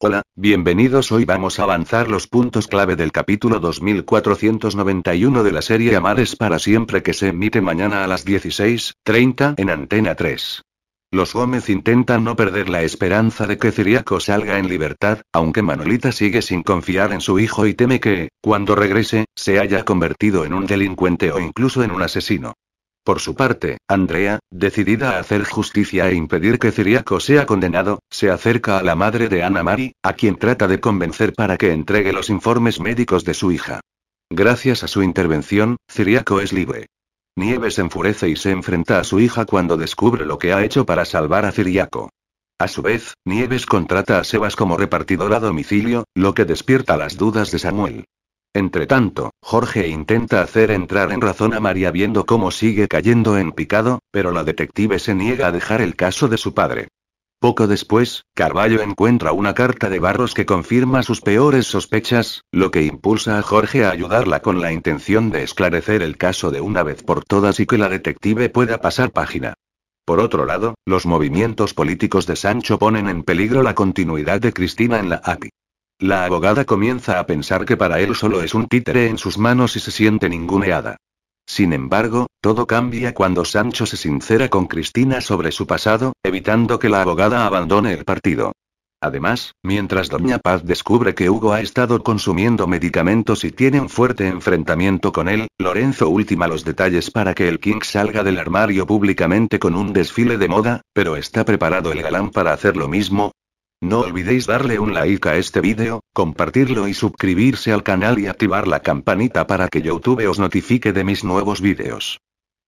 Hola, bienvenidos. Hoy vamos a avanzar los puntos clave del capítulo 2491 de la serie Amares para siempre que se emite mañana a las 16:30 en Antena 3. Los Gómez intentan no perder la esperanza de que Ciriaco salga en libertad, aunque Manolita sigue sin confiar en su hijo y teme que, cuando regrese, se haya convertido en un delincuente o incluso en un asesino. Por su parte, Andrea, decidida a hacer justicia e impedir que Ciriaco sea condenado, se acerca a la madre de Ana Mari, a quien trata de convencer para que entregue los informes médicos de su hija. Gracias a su intervención, Ciriaco es libre. Nieves enfurece y se enfrenta a su hija cuando descubre lo que ha hecho para salvar a Ciriaco. A su vez, Nieves contrata a Sebas como repartidor a domicilio, lo que despierta las dudas de Samuel. Entre tanto, Jorge intenta hacer entrar en razón a María viendo cómo sigue cayendo en picado, pero la detective se niega a dejar el caso de su padre. Poco después, Carballo encuentra una carta de Barros que confirma sus peores sospechas, lo que impulsa a Jorge a ayudarla con la intención de esclarecer el caso de una vez por todas y que la detective pueda pasar página. Por otro lado, los movimientos políticos de Sancho ponen en peligro la continuidad de Cristina en la API. La abogada comienza a pensar que para él solo es un títere en sus manos y se siente ninguneada. Sin embargo, todo cambia cuando Sancho se sincera con Cristina sobre su pasado, evitando que la abogada abandone el partido. Además, mientras Doña Paz descubre que Hugo ha estado consumiendo medicamentos y tiene un fuerte enfrentamiento con él, Lorenzo ultima los detalles para que el King salga del armario públicamente con un desfile de moda, pero está preparado el galán para hacer lo mismo, no olvidéis darle un like a este vídeo, compartirlo y suscribirse al canal y activar la campanita para que YouTube os notifique de mis nuevos vídeos.